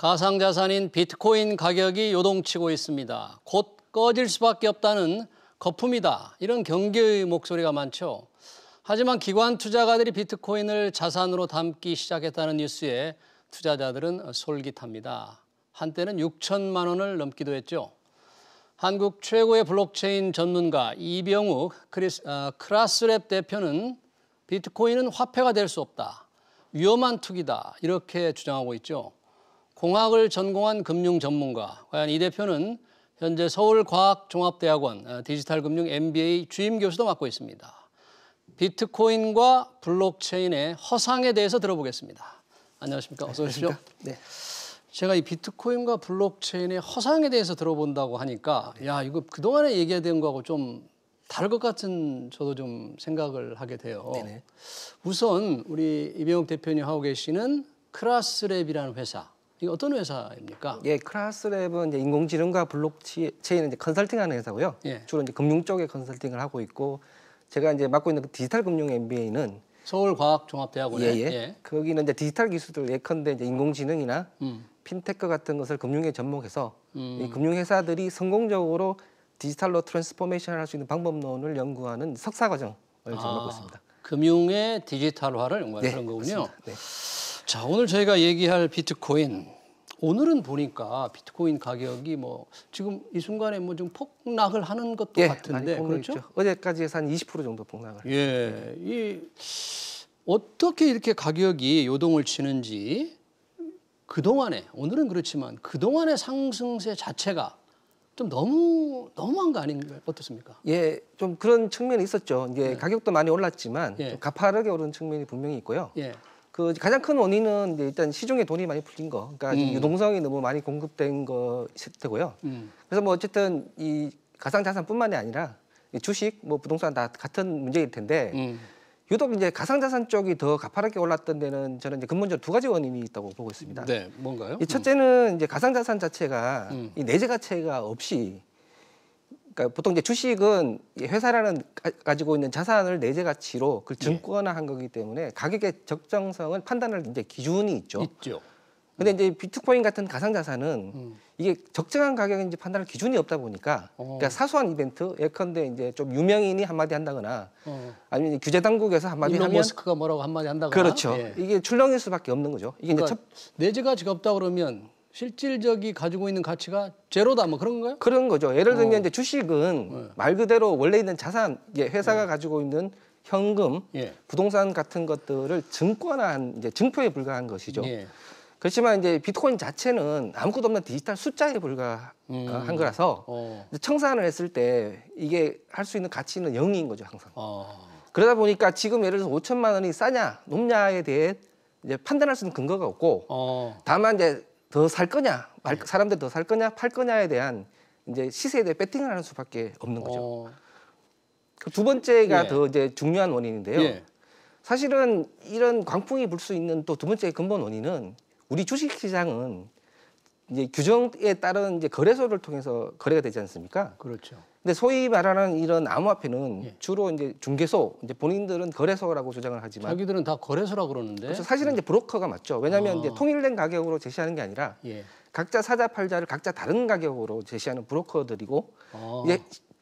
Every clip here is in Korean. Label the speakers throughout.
Speaker 1: 가상자산인 비트코인 가격이 요동치고 있습니다. 곧 꺼질 수밖에 없다는 거품이다. 이런 경계의 목소리가 많죠. 하지만 기관 투자가들이 비트코인을 자산으로 담기 시작했다는 뉴스에 투자자들은 솔깃합니다. 한때는 6천만 원을 넘기도 했죠. 한국 최고의 블록체인 전문가 이병욱 크리스, 어, 크라스랩 대표는 비트코인은 화폐가 될 수 없다. 위험한 투기다. 이렇게 주장하고 있죠. 공학을 전공한 금융 전문가. 과연 이 대표는 현재 서울과학종합대학원 어, 디지털금융 MBA 주임 교수도 맡고 있습니다. 비트코인과 블록체인의 허상에 대해서 들어보겠습니다. 안녕하십니까? 어서 오십시오. 네. 제가 이 비트코인과 블록체인의 허상에 대해서 들어본다고 하니까 야 이거 그동안에 얘기했던 거하고 좀 다를 것 같은 저도 좀 생각을 하게 돼요. 네네. 우선 우리 이병욱 대표님 하고 계시는 크라스랩이라는 회사
Speaker 2: 이게 어떤 회사입니까? 예, 크라스랩은 이제 인공지능과 블록체인 컨설팅하는 회사고요. 예. 주로 이제 금융 쪽에 컨설팅을 하고 있고 제가 이제 맡고 있는 그 디지털 금융 MBA는 서울과학종합대학원에 예, 예. 예. 거기는 이제 디지털 기술들 예컨대 이제 인공지능이나 음. 핀테크 같은 것을 금융에 접목해서 음. 이 금융회사들이 성공적으로 디지털로 트랜스포메이션을 할수 있는 방법론을 연구하는 석사 과정을 아, 전공하고 있습니다.
Speaker 1: 금융의 디지털화를 연구하는 네, 그런 거군요. 네.
Speaker 2: 자, 오늘 저희가 얘기할
Speaker 1: 비트코인. 오늘은 보니까 비트코인 가격이 뭐 지금 이 순간에 뭐 좀 폭락을 하는 것도 예, 같은데 그렇죠? 있죠. 어제까지
Speaker 2: 해서 한20% 정도 폭락을.
Speaker 1: 예. 이 어떻게 이렇게 가격이 요동을 치는지 그동안에 오늘은 그렇지만 그동안의 상승세 자체가 좀 너무 너무한 거 아닌가요? 어떻습니까?
Speaker 2: 예, 좀 그런 측면이 있었죠. 이제 예. 가격도 많이 올랐지만 예. 가파르게 오른 측면이 분명히 있고요. 예. 그 가장 큰 원인은 일단 시중에 돈이 많이 풀린 거, 그러니까 음. 유동성이 너무 많이 공급된 것이고요. 음. 그래서 뭐 어쨌든 이 가상자산뿐만이 아니라 주식, 뭐 부동산 다 같은 문제일 텐데 음. 유독 이제 가상자산 쪽이 더 가파르게 올랐던 데는 저는 이제 근본적으로 두 가지 원인이 있다고 보고 있습니다. 네, 뭔가요? 이 음. 첫째는 이제 가상자산 자체가 음. 이 내재 가치가 없이 그러니까 보통 이제 주식은 회사라는 가지고 있는 자산을 내재 가치로 그 예. 증권화한 거기 때문에 가격의 적정성을 판단할 이제 기준이 있죠. 있죠. 근데 이제 비트코인 같은 가상 자산은 음. 이게 적정한 가격인지 판단할 기준이 없다 보니까 어. 그러니까 사소한 이벤트 예컨대 이제 좀 유명인이 한마디 한다거나 어. 아니면 규제 당국에서 한마디 하면 머스크가 뭐라고 한마디 한다거나 그렇죠. 예. 이게 출렁일 수밖에 없는 거죠. 이게 그러니까 이제 첫... 내재가
Speaker 1: 지가 없다 그러면 실질적이 가지고 있는 가치가 제로다 뭐 그런 건가요?
Speaker 2: 그런 거죠. 예를 들면 어. 이제 주식은 네. 말 그대로 원래 있는 자산, 예, 회사가 네. 가지고 있는 현금, 예. 부동산 같은 것들을 증권화한 이제 증표에 불과한 것이죠. 예. 그렇지만 이제 비트코인 자체는 아무것도 없는 디지털 숫자에 불과한 음. 거라서 어. 청산을 했을 때 이게 할 수 있는 가치는 영인 거죠 항상. 어. 그러다 보니까 지금 예를 들어서 5천만 원이 싸냐 높냐에 대해 이제 판단할 수 있는 근거가 없고 어. 다만 이제 더살 거냐, 말, 네. 사람들 더 살 거냐, 팔 거냐에 대한 이제 시세에 대해 배팅을 하는 수밖에 없는 거죠. 어... 그 두 번째가 예. 더 이제 중요한 원인인데요. 예. 사실은 이런 광풍이 불 수 있는 또 두 번째 근본 원인은 우리 주식 시장은 이제 규정에 따른 이제 거래소를 통해서 거래가 되지 않습니까? 그렇죠. 근데 소위 말하는 이런 암호화폐는 예. 주로 이제 중개소, 이제 본인들은 거래소라고 주장을 하지만 자기들은 다 거래소라 그러는데 그렇죠. 사실은 이제 브로커가 맞죠. 왜냐하면 아. 이제 통일된 가격으로 제시하는 게 아니라 예. 각자 사자 팔자를 각자 다른 가격으로 제시하는 브로커들이고 아. 이제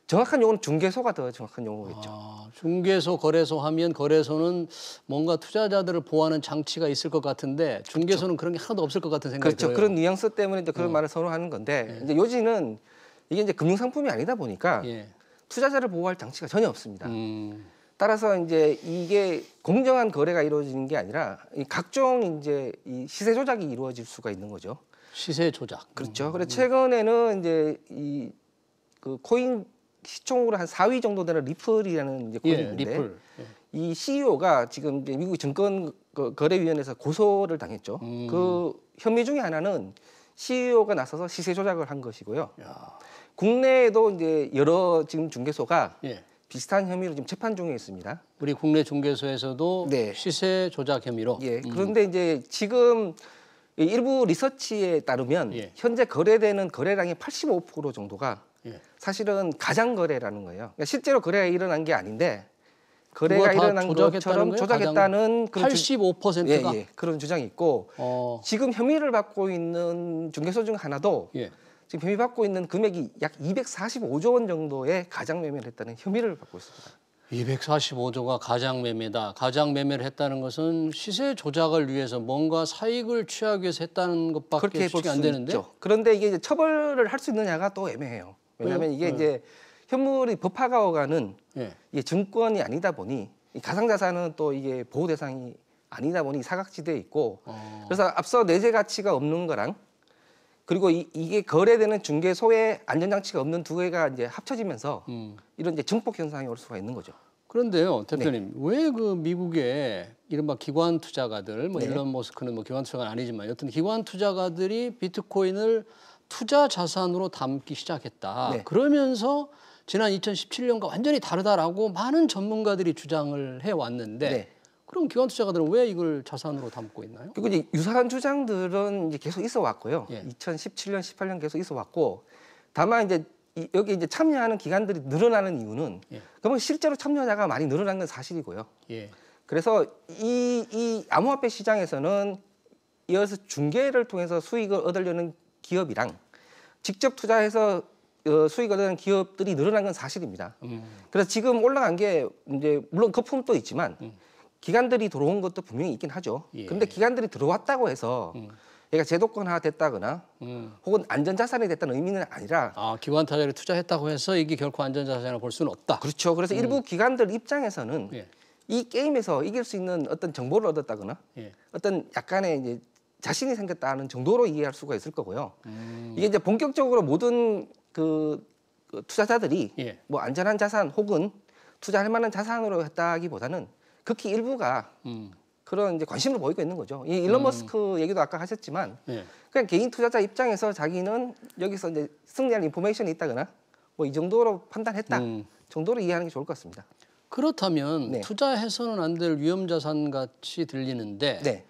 Speaker 2: 정확한 용어는 중개소가 더 정확한 용어겠죠. 아, 중개소, 거래소 하면
Speaker 1: 거래소는 뭔가 투자자들을 보호하는 장치가 있을 것 같은데 그렇죠. 중개소는 그렇죠. 그런게 하나도 없을 것
Speaker 2: 같은 생각이 그렇죠. 들어요. 그런 뉘앙스 때문에 그런 어. 말을 선호하는 건데 예. 이제 요지는 이게 이제 금융 상품이 아니다 보니까 예. 투자자를 보호할 장치가 전혀 없습니다. 음. 따라서 이제 이게 공정한 거래가 이루어지는 게 아니라 각종 이제 이 시세 조작이 이루어질 수가 있는 거죠. 시세 조작. 그렇죠. 음. 그래 최근에는 이제 이그 코인 시총으로 한 4위 정도 되는 리플이라는 이제 예, 그룹인데 예, 리플. 이 CEO가 지금 이제 미국 증권 그 거래위원회에서 고소를 당했죠. 음. 그 혐의 중에 하나는 CEO가 나서서 시세 조작을 한 것이고요. 야. 국내에도 이제 여러 지금 중개소가 예. 비슷한 혐의로 지금 재판 중에 있습니다. 우리 국내 중개소에서도 네. 시세 조작 혐의로. 예. 음. 그런데 이제 지금 일부 리서치에 따르면 예. 현재 거래되는 거래량의 85% 정도가 예. 사실은 가장 거래라는 거예요. 그러니까 실제로 거래가 일어난 게 아닌데 거래가 일어난 조 것처럼 조작했다는 그런 85%가 예, 예, 그런 주장이 있고 어. 지금 혐의를 받고 있는 중개소 중 하나도 예. 지금 혐의 받고 있는 금액이 약 245조 원 정도의 가장 매매를 했다는 혐의를
Speaker 1: 받고 있습니다. 245조가 가장 매매다. 가장 매매를 했다는 것은 시세 조작을 위해서 뭔가 사익을 취하기 위해서 했다는
Speaker 2: 것밖에 그렇게 안 되는데. 있죠. 그런데 이게 처벌을 할 수 있느냐가 또 애매해요. 왜냐하면 이게 네. 이제 현물이 법화가오가는 네. 예. 이게 증권이 아니다 보니 이 가상자산은 또 이게 보호 대상이 아니다 보니 사각지대에 있고 어. 그래서 앞서 내재 가치가 없는 거랑 그리고 이, 게 거래되는 중개 소외 안전장치가 없는 두 개가 이제 합쳐지면서 음. 이런 이제 증폭 현상이 올 수가 있는 거죠. 그런데요, 네. 대표님, 네. 왜그
Speaker 1: 미국의 이른바 기관 투자가들, 뭐 네. 일론 머스크는 뭐 기관 투자가 아니지만 여튼 기관 투자가들이 비트코인을 투자 자산으로 담기 시작했다. 네. 그러면서 지난 2017년과 완전히 다르다라고 많은 전문가들이 주장을 해 왔는데
Speaker 2: 네. 그럼 기관 투자가들은 왜 이걸 자산으로 담고 있나요? 그리고 이제 유사한 주장들은 이제 계속 있어 왔고요. 예. 2017년, 18년 계속 있어 왔고 다만 이제 여기 이제 참여하는 기관들이 늘어나는 이유는 예. 그러면 실제로 참여자가 많이 늘어난 건 사실이고요. 예. 그래서 이, 이 암호화폐 시장에서는 이어서 중개를 통해서 수익을 얻으려는 기업이랑 직접 투자해서 어, 수익을 얻은 기업들이 늘어난 건 사실입니다. 음. 그래서 지금 올라간 게 이제 물론 거품도 그 있지만 음. 기관들이 들어온 것도 분명히 있긴 하죠. 그런데 예. 기관들이 들어왔다고 해서 음. 얘가 제도권화 됐다거나 음. 혹은 안전자산이 됐다는 의미는 아니라 아 기관 타자를 투자했다고 해서 이게 결코 안전자산이라볼 수는 없다. 그렇죠. 그래서 음. 일부 기관들 입장에서는 예. 이 게임에서 이길 수 있는 어떤 정보를 얻었다거나 예. 어떤 약간의 이제 자신이 생겼다는 정도로 이해할 수가 있을 거고요. 음. 이게 이제 본격적으로 모든 그, 그 투자자들이 예. 뭐 안전한 자산 혹은 투자할 만한 자산으로 했다기보다는 극히 일부가 음. 그런 이제 관심을 보이고 있는 거죠. 이 일론 음. 머스크 얘기도 아까 하셨지만 예. 그냥 개인 투자자 입장에서 자기는 여기서 이제 승리할 인포메이션이 있다거나 뭐 이 정도로 판단했다 음. 정도로 이해하는 게 좋을 것 같습니다. 그렇다면 네. 투자해서는
Speaker 1: 안 될 위험 자산 같이 들리는데 네.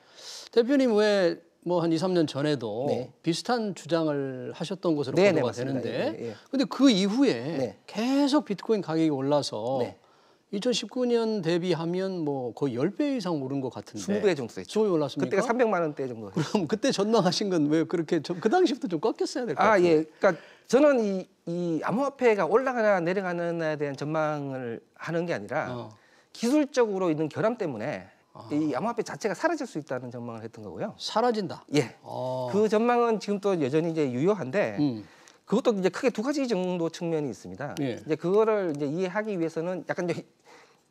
Speaker 1: 대표님 왜 뭐한 2, 3년 전에도 네. 비슷한 주장을 하셨던 것으로 네, 네 보도가 네, 되는데 예, 예, 예. 근데 그 이후에 네. 계속 비트코인 가격이 올라서 2019년 대비하면 뭐 거의 10배 이상 오른 것 같은데 20배 정도 했죠. 올랐습니까? 그때가
Speaker 2: 300만 원대 정도.
Speaker 1: 그럼 그때 전망하신
Speaker 2: 건 왜 그렇게 좀그 당시부터 좀 꺾였어야 될까 같아요. 아, 예. 그러니까 저는 이, 이 암호화폐가 올라가나 내려가느냐에 대한 전망을 하는 게 아니라 어. 기술적으로 있는 결함 때문에 이 암호화폐 자체가 사라질 수 있다는 전망을 했던 거고요. 사라진다. 예. 아. 그 전망은 지금 또 여전히 이제 유효한데 음. 그것도 이제 크게 두 가지 정도 측면이 있습니다. 예. 이제 그거를 이제 이해하기 위해서는 약간 이제,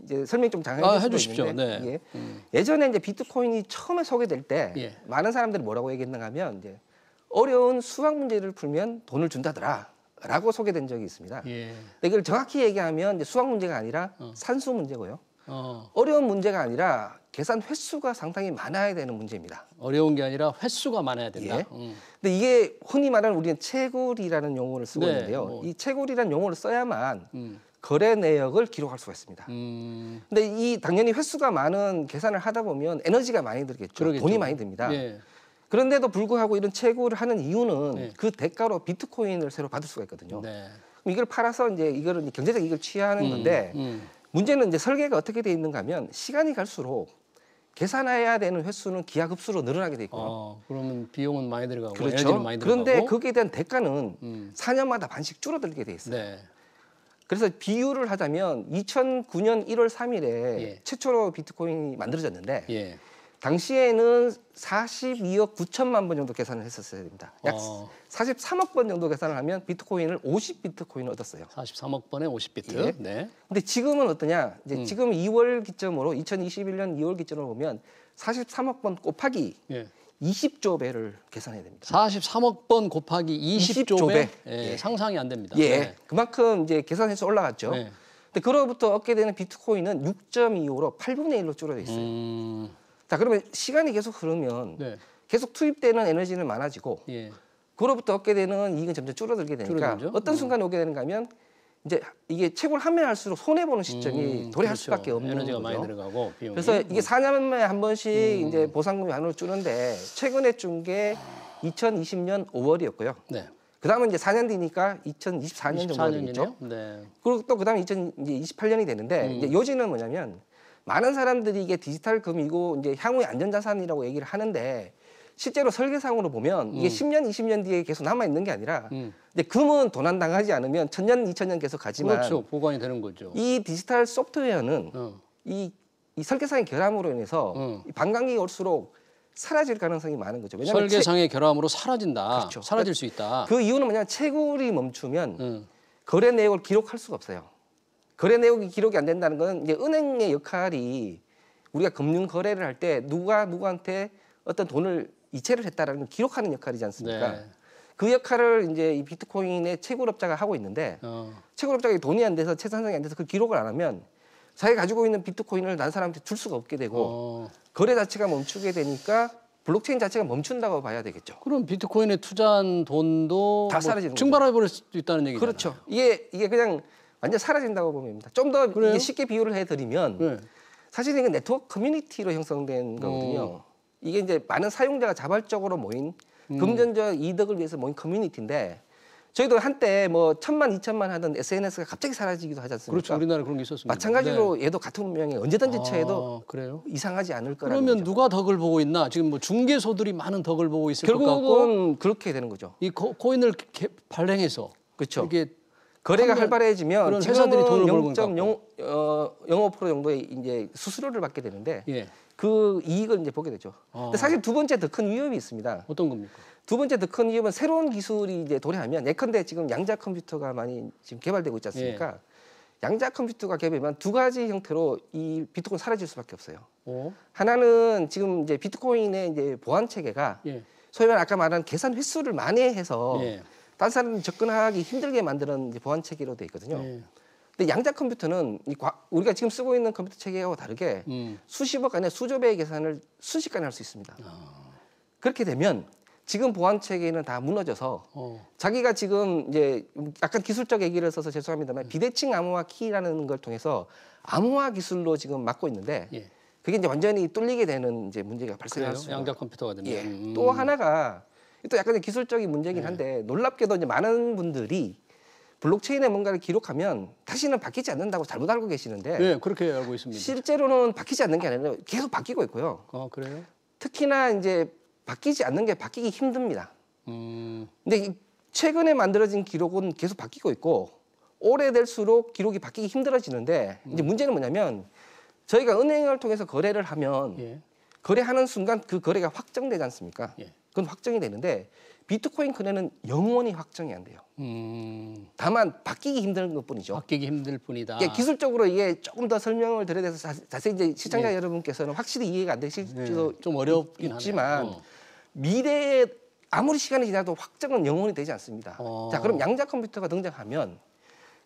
Speaker 2: 이제 설명 좀 장해 아, 주십시오. 네. 예. 음. 예전에 이제 비트코인이 처음에 소개될 때 예. 많은 사람들이 뭐라고 얘기했는가 하면 이제 어려운 수학 문제를 풀면 돈을 준다더라. 라고 소개된 적이 있습니다. 예. 이걸 정확히 얘기하면 이제 수학 문제가 아니라 어. 산수 문제고요. 어. 어려운 문제가 아니라 계산 횟수가 상당히 많아야 되는 문제입니다. 어려운 게 아니라 횟수가 많아야 된다. 예. 음. 근데 이게 흔히 말하는 우리는 채굴이라는 용어를 쓰고 네, 있는데요. 뭐. 이 채굴이라는 용어를 써야만 음. 거래 내역을 기록할 수가 있습니다. 음. 근데 이 당연히 횟수가 많은 계산을 하다 보면 에너지가 많이 들겠죠. 그러겠죠. 돈이 많이 듭니다. 예. 그런데도 불구하고 이런 채굴을 하는 이유는 네. 그 대가로 비트코인을 새로 받을 수가 있거든요. 네. 이걸 팔아서 이제 이거를 경제적 이익을 취하는 음. 건데 음. 문제는 이제 설계가 어떻게 돼 있는가 하면 시간이 갈수록 계산해야 되는 횟수는 기하급수로 늘어나게 돼 있고요. 어, 그러면 비용은 많이 들어가고 그렇죠. 많이 들어가고. 그런데 거기에 대한 대가는 음. 4년마다 반씩 줄어들게 돼 있어요. 네. 그래서 비유를 하자면 2009년 1월 3일에 예. 최초로 비트코인이 만들어졌는데 예. 당시에는 42억 9천만 번 정도 계산을 했었어야 됩니다. 약 어. 43억 번 정도 계산을 하면 비트코인을 50비트코인을 얻었어요. 43억 번에 50비트. 예. 네. 근데 지금은 어떠냐? 이제 음. 지금 2월 기점으로 2021년 2월 기점으로 보면 43억 번 곱하기 예. 20조 배를 계산해야 됩니다. 43억 번 곱하기 20조, 20조 배. 예. 예. 상상이 안 됩니다. 예. 네. 그만큼 이제 계산해서 올라갔죠. 네. 근데 그로부터 얻게 되는 비트코인은 6.25로 8분의 1로 줄어져 있어요. 음... 자 그러면 시간이 계속 흐르면 네. 계속 투입되는 에너지는 많아지고 예. 그로부터 얻게 되는 이익은 점점 줄어들게 되니까 줄어들죠? 어떤 음. 순간에 오게 되는가 하면 이제 이게 채굴 하면 할수록 손해 보는 시점이 음, 도래할 그렇죠. 수밖에 없는 에너지가 거죠. 많이
Speaker 1: 들어가고 비용이. 그래서 이게
Speaker 2: 4년에한 음. 번씩 음. 이제 보상금이 안으로 주는데 최근에 준 게 2020년 5월이었고요. 네. 그다음에 이제 4년 뒤니까 2024년 정도 되겠죠. 네. 그리고 또 그다음에 2028년이 되는데 음. 이제 요지는 뭐냐면 많은 사람들이 이게 디지털 금이고 이제 향후의 안전자산이라고 얘기를 하는데 실제로 설계상으로 보면 이게 음. 10년, 20년 뒤에 계속 남아 있는 게 아니라 음. 근데 금은 도난 당하지 않으면 1000년, 2000년 계속 가지만 그렇죠. 보관이 되는 거죠. 이 디지털 소프트웨어는 어. 이, 이 설계상의 결함으로 인해서 어. 반감기 올수록 사라질 가능성이 많은 거죠. 왜냐하면 설계상의 채... 결함으로 사라진다. 그렇죠. 사라질 수 있다. 그 이유는 뭐냐? 면 채굴이 멈추면 음. 거래 내역을 기록할 수가 없어요. 거래 내역이 기록이 안 된다는 것은 이제 은행의 역할이 우리가 금융 거래를 할 때 누가 누구한테 어떤 돈을 이체를 했다라는 걸 기록하는 역할이지 않습니까? 네. 그 역할을 이제 이 비트코인의 채굴업자가 하고 있는데 어. 채굴업자가 돈이 안 돼서 채산성이 안 돼서 그 기록을 안 하면 자기가 지고 있는 비트코인을 난 사람한테 줄 수가 없게 되고 어. 거래 자체가 멈추게 되니까 블록체인 자체가 멈춘다고 봐야 되겠죠. 그럼 비트코인에 투자한 돈도 다뭐 사라지는 증발해 버릴 수도 있다는 얘기죠. 그렇죠. 이게 이게 그냥 완전 사라진다고 봅니다. 좀 더 쉽게 비유를 해드리면 네. 사실 은 이게 네트워크 커뮤니티로 형성된 음. 거거든요. 오. 이게 이제 많은 사용자가 자발적으로 모인 음. 금전적 이득을 위해서 모인 커뮤니티인데 저희도 한때 뭐 천만 이천만 하던 SNS가 갑자기 사라지기도 하지 않습니까? 그렇죠. 우리나라 그런 게 있었습니다. 마찬가지로 네. 얘도 같은 운명에 언제든지 처해도 아, 그래요? 이상하지 않을 거라는
Speaker 1: 그러면 거죠. 누가 덕을 보고 있나? 지금 뭐 중개소들이 많은 덕을 보고 있을 결국은 것 같고 결국은 그렇게 되는 거죠. 이 코, 인을 발행해서 그렇죠. 이게 거래가
Speaker 2: 활발해지면 지금은 0.05% 어, 0.5% 정도의 이제 수수료를 받게 되는데 예. 그 이익을 이제 보게 되죠. 어. 근데 사실 두 번째 더 큰 위험이 있습니다. 어떤 겁니까? 두 번째 더 큰 위험은 새로운 기술이 이제 도래하면 예컨대 지금 양자 컴퓨터가 많이 지금 개발되고 있지 않습니까? 예. 양자 컴퓨터가 개발되면 두 가지 형태로 이 비트코인 사라질 수밖에 없어요. 오. 어? 하나는 지금 이제 비트코인의 이제 보안 체계가 예. 소위 말해 아까 말한 계산 횟수를 많이 해서 예. 다른 사람 이 접근하기 힘들게 만드는 보안 체계로 돼 있거든요. 네. 근데 양자 컴퓨터는 과, 우리가 지금 쓰고 있는 컴퓨터 체계하고 다르게 음. 수십억 아니 수조 배의 계산을 순식간에 할 수 있습니다. 아. 그렇게 되면 지금 보안 체계는 다 무너져서 어. 자기가 지금 이제 약간 기술적 얘기를 써서 죄송합니다만 음. 비대칭 암호화 키라는 걸 통해서 암호화 기술로 지금 막고 있는데 예. 그게 이제 완전히 뚫리게 되는 이제 문제가 발생할 수 있는 양자
Speaker 1: 컴퓨터가 됩니 예. 음. 또
Speaker 2: 하나가 또 약간의 기술적인 문제긴 네. 한데 놀랍게도 이제 많은 분들이 블록체인에 뭔가를 기록하면 다시는 바뀌지 않는다고 잘못 알고 계시는데 네,
Speaker 1: 그렇게 알고 있습니다.
Speaker 2: 실제로는 바뀌지 않는 게 아니라 계속 바뀌고 있고요. 아, 그래요? 특히나 이제 바뀌지 않는 게 바뀌기 힘듭니다. 음... 근데 최근에 만들어진 기록은 계속 바뀌고 있고 오래될수록 기록이 바뀌기 힘들어지는데 음. 이제 문제는 뭐냐면 저희가 은행을 통해서 거래를 하면 예. 거래하는 순간 그 거래가 확정되지 않습니까? 예. 그건 확정이 되는데 비트코인 거래는 영원히 확정이 안 돼요. 음... 다만 바뀌기 힘든 것뿐이죠. 바뀌기 힘들 뿐이다. 예, 기술적으로 이게 조금 더 설명을 드려야 돼서 자세히 이제 시청자 네. 여러분께서는 확실히 이해가 안 되실지도 네. 좀 어렵긴 있지만 어. 미래에 아무리 시간이 지나도 확정은 영원히 되지 않습니다. 어... 자 그럼 양자 컴퓨터가 등장하면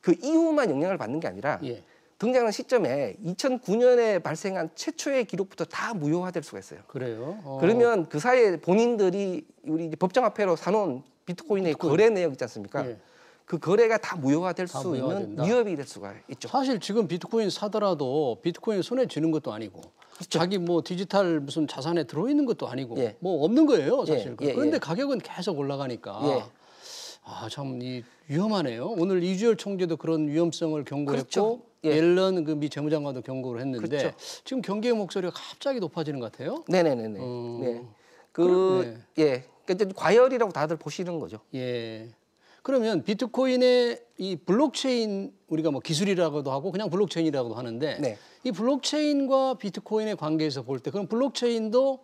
Speaker 2: 그 이후만 영향을 받는 게 아니라 예. 등장한 시점에 2009년에 발생한 최초의 기록부터 다 무효화될 수가 있어요.
Speaker 1: 그래요. 어.
Speaker 2: 그러면 그 사이에 본인들이 우리 법정화폐로 사놓은 비트코인의 비트코인. 거래 내역 있지 않습니까? 예. 그 거래가 다 무효화될 다수 무효화된다. 있는 위협이 될 수가 있죠. 사실 지금 비트코인 사더라도 비트코인 손에 쥐는 것도 아니고
Speaker 1: 그렇죠. 자기 뭐 디지털 무슨 자산에 들어있는 것도 아니고 예. 뭐 없는 거예요 예, 사실. 예. 그런데 예. 가격은 계속 올라가니까 예. 아, 참, 이 위험하네요. 오늘 이주열 총재도 그런 위험성을 경고했고, 그렇죠. 예. 옐런 그 미 재무장관도 경고를 했는데 그렇죠. 지금 경기의 목소리가 갑자기 높아지는 것 같아요.
Speaker 2: 네네네네. 어. 네. 그
Speaker 1: 네. 예. 그러니까 과열이라고 다들 보시는 거죠. 예. 그러면 비트코인의 이 블록체인 우리가 뭐 기술이라고도 하고 그냥 블록체인이라고도 하는데 네. 이 블록체인과 비트코인의 관계에서 볼 때 그럼 블록체인도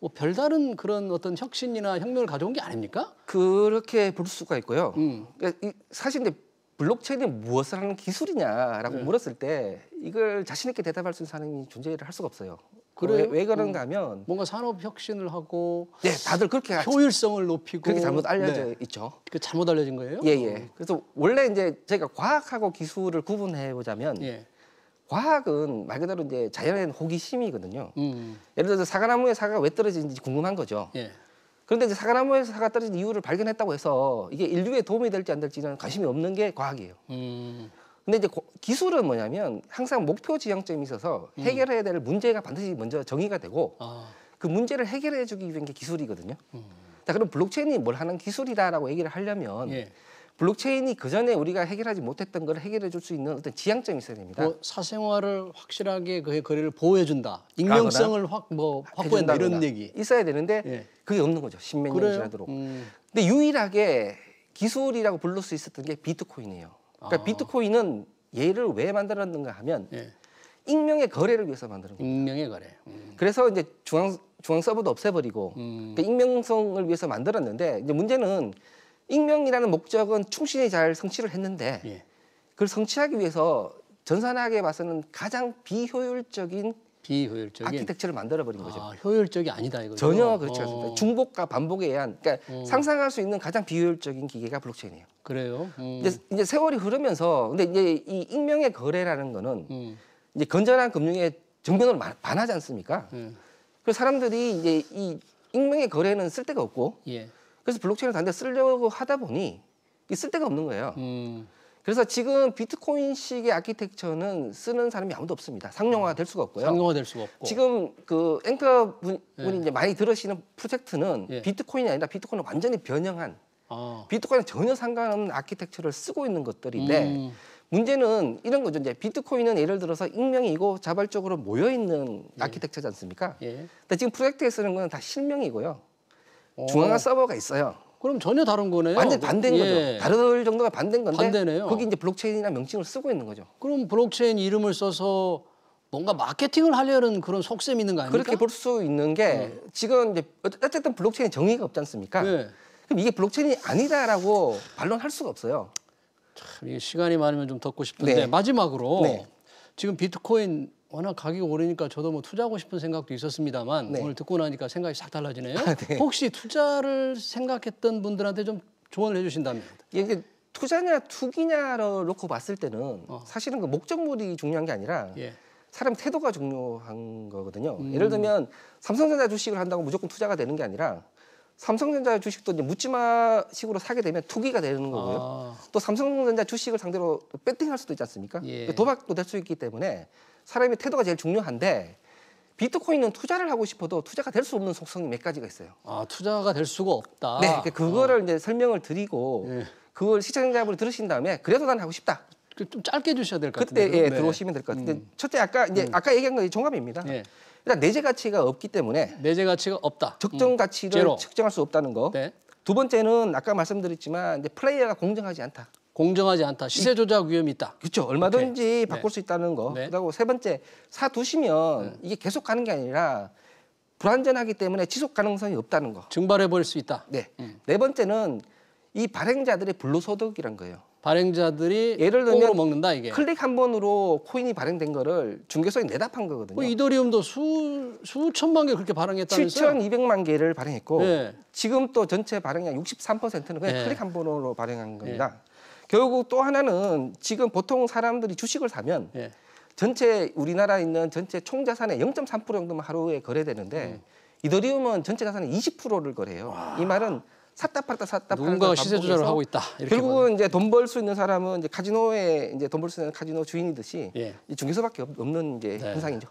Speaker 1: 뭐 별다른 그런 어떤 혁신이나 혁명을 가져온
Speaker 2: 게 아닙니까? 그렇게 볼 수가 있고요. 음. 그러니까 사실 근데 블록체인이 무엇을 하는 기술이냐라고 네. 물었을 때 이걸 자신 있게 대답할 수 있는 사람이 존재를 할 수가 없어요. 그 그래 왜, 왜 그런가 어. 하면 뭔가 산업 혁신을 하고 네 다들
Speaker 1: 그렇게 효율성을
Speaker 2: 높이고 그렇게 잘못 네. 알려져 네. 있죠. 그 잘못 알려진 거예요? 예예. 예. 어. 그래서 원래 이제 제가 과학하고 기술을 구분해 보자면 예. 과학은 말 그대로 이제 자연의 호기심이거든요. 음. 예를 들어서 사과나무에 사과가 왜 떨어지는지 궁금한 거죠. 예. 그런데 이제 사과나무에서 사과 떨어진 이유를 발견했다고 해서 이게 인류에 도움이 될지 안 될지는 관심이 없는 게 과학이에요. 음. 근데 이제 기술은 뭐냐면 항상 목표 지향점이 있어서 음. 해결해야 될 문제가 반드시 먼저 정의가 되고 아. 그 문제를 해결해 주기 위한 게 기술이거든요. 음. 자, 그럼 블록체인이 뭘 하는 기술이다라고 얘기를 하려면 예. 블록체인이 그 전에 우리가 해결하지 못했던 걸 해결해 줄 수 있는 어떤 지향점이 있어야 됩니다. 뭐 사생활을 확실하게 그의 거리를 보호해 준다. 익명성을 확 뭐 확보한다 이런 얘기 있어야 되는데 예. 그게 없는 거죠. 십몇 년 지나도록. 음. 근데 유일하게 기술이라고 부를 수 있었던 게 비트코인이에요. 그러니까 아. 비트코인은 얘를 왜 만들었는가 하면 예. 익명의 거래를 위해서 만드는 거예요. 익명의 거래. 음. 그래서 이제 중앙 중앙 서버도 없애버리고 음. 그러니까 익명성을 위해서 만들었는데 이제 문제는 익명이라는 목적은 충실히 잘 성취를 했는데 예. 그걸 성취하기 위해서 전산학에 봐서는 가장 비효율적인 비효율적인 아키텍처를 만들어 버린 거죠. 아, 효율적이 아니다 이거 전혀 그렇지 어. 않습니다. 중복과 반복에 의한 그러니까 음. 상상할 수 있는 가장 비효율적인 기계가 블록체인이에요.
Speaker 1: 그래요. 음. 이제,
Speaker 2: 이제, 세월이 흐르면서 근데 이제 이 익명의 거래라는 거는 음. 이제 건전한 금융의 정변으로 반하지 않습니까? 예. 그래서 사람들이 이제 이 익명의 거래는 쓸데가 없고 예. 그래서 블록체인을 단데 쓰려고 하다 보니 쓸 데가 없는 거예요. 음. 그래서 지금 비트코인식의 아키텍처는 쓰는 사람이 아무도 없습니다. 상용화 음. 될 수가 없고요. 상용화 될 수가 없고. 지금 그 앵커 분, 예. 분이 이제 많이 들으시는 프로젝트는 예. 비트코인이 아니라 비트코인을 완전히 변형한 아. 비트코인과 전혀 상관없는 아키텍처를 쓰고 있는 것들인데 음. 문제는 이런 거죠. 이제 비트코인은 예를 들어서 익명이고 자발적으로 모여 있는 예. 아키텍처지 않습니까? 예. 근데 지금 프로젝트에 쓰는 건 다 실명이고요. 어. 중앙화 서버가 있어요. 그럼 전혀 다른 거네요. 완전 반대인 거죠. 예. 다른 정도가 반대인 건데 반대네요. 거기 이제 블록체인이나
Speaker 1: 명칭을 쓰고 있는 거죠. 그럼 블록체인 이름을 써서 뭔가 마케팅을 하려는 그런
Speaker 2: 속셈 이 있는 거 아닙니까? 그렇게 볼 수 있는 게 네. 지금 이제 어쨌든 블록체인 정의가 없지 않습니까? 네. 그럼 이게 블록체인이 아니다라고 반론할 수가 없어요. 참 이게 시간이 많으면
Speaker 1: 좀 덮고 싶은데 네. 마지막으로 네. 지금 비트코인 워낙 가격이 오르니까 저도 뭐 투자하고 싶은 생각도 있었습니다만 네. 오늘 듣고 나니까 생각이 싹 달라지네요. 아, 네. 혹시 투자를
Speaker 2: 생각했던 분들한테 좀 조언을 해주신다면? 예, 이게 투자냐 투기냐로 놓고 봤을 때는 어. 사실은 그 목적물이 중요한 게 아니라 예. 사람 태도가 중요한 거거든요. 음. 예를 들면 삼성전자 주식을 한다고 무조건 투자가 되는 게 아니라 삼성전자 주식도 이제 묻지마식으로 사게 되면 투기가 되는 거고요. 아. 또 삼성전자 주식을 상대로 배팅할 수도 있지 않습니까? 예. 도박도 될 수 있기 때문에 사람의 태도가 제일 중요한데 비트코인은 투자를 하고 싶어도 투자가 될 수 없는 속성이 몇 가지가 있어요. 아 투자가 될 수가 없다. 네, 그러니까 그거를 아. 이제 설명을 드리고 예. 그걸 시청자분이 들으신 다음에 그래도 난 하고 싶다. 그 좀 짧게 주셔야 될 것 같은데 그때 예, 네. 들어오시면 될 것 같은데 음. 첫째 아까 이제 음. 아까 얘기한 건 종합입니다. 예. 일단 내재 가치가 없기 때문에 내재 가치가 없다. 적정 음. 가치를 음. 측정할 수 없다는 거. 네. 두 번째는 아까 말씀드렸지만 이제 플레이어가 공정하지 않다. 공정하지 않다. 시세 조작 위험이 있다. 그렇죠. 얼마든지 오케이. 네. 바꿀 네. 수 있다는 거. 네. 그리고 세 번째 사 두시면 네. 이게 계속 가는 게 아니라 불안전하기 때문에 지속 가능성이 없다는 거. 증발해 버릴 수 있다. 네. 음. 네 번째는 이 발행자들의 불로소득이란 거예요. 발행자들이 예를 들면 먹는다 이게 클릭 한 번으로 코인이 발행된 거를 중개소에 내답한 거거든요. 뭐
Speaker 1: 이더리움도 수 수천만 개 그렇게 발행했다면서요? 7
Speaker 2: 2 0만 개를 발행했고 네. 지금 또 전체 발행량 육십삼 퍼센트는 그냥 네. 클릭 한 번으로 발행한 겁니다. 네. 결국 또 하나는 지금 보통 사람들이 주식을 사면 예. 전체 우리나라 있는 전체 총 자산의 0.3% 정도만 하루에 거래되는데 음. 이더리움은 전체 자산의 20%를 거래해요. 와. 이 말은 샀다 팔다 샀다 누군가가 시세 조절을 하고 있다. 결국은 보면. 이제 돈 벌 수 있는 사람은 이제 카지노에 이제 돈 벌 수 있는 카지노 주인이듯이 예. 중개소밖에 없는 이제 네. 현상이죠.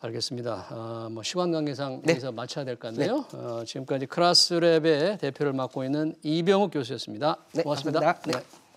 Speaker 1: 알겠습니다. 아, 뭐 시간 관계상 네. 여기서 마쳐야 될것 네. 같네요. 네. 어, 지금까지 크라스랩의 대표를 맡고 있는 이병욱 교수였습니다. 네, 고맙습니다. 감사합니다. 네. 네.